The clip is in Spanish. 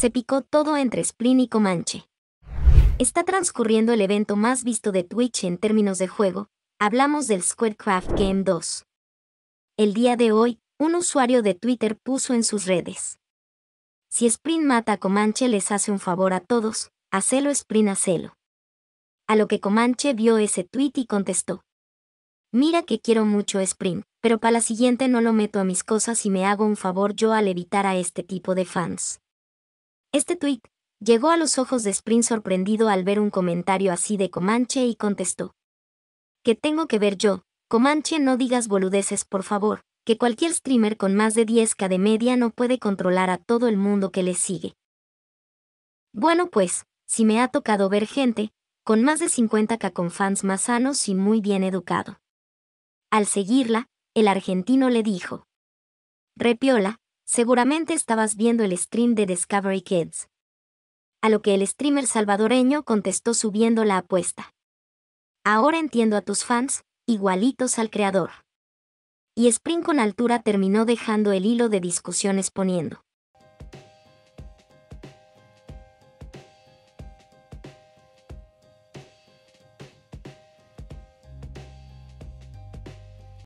se picó todo entre Splin y Comanche. Está transcurriendo el evento más visto de Twitch en términos de juego, hablamos del Squarecraft Game 2. El día de hoy, un usuario de Twitter puso en sus redes. Si Sprint mata a Comanche les hace un favor a todos, hacelo Sprint, hacelo. A lo que Comanche vio ese tweet y contestó. Mira que quiero mucho Sprint, pero para la siguiente no lo meto a mis cosas y me hago un favor yo al evitar a este tipo de fans. Este tuit llegó a los ojos de Sprint sorprendido al ver un comentario así de Comanche y contestó. ¿Qué tengo que ver yo? Comanche, no digas boludeces, por favor, que cualquier streamer con más de 10k de media no puede controlar a todo el mundo que le sigue. Bueno pues, si me ha tocado ver gente, con más de 50k con fans más sanos y muy bien educado. Al seguirla, el argentino le dijo. Repiola, Seguramente estabas viendo el stream de Discovery Kids. A lo que el streamer salvadoreño contestó subiendo la apuesta. Ahora entiendo a tus fans, igualitos al creador. Y Spring con altura terminó dejando el hilo de discusiones poniendo.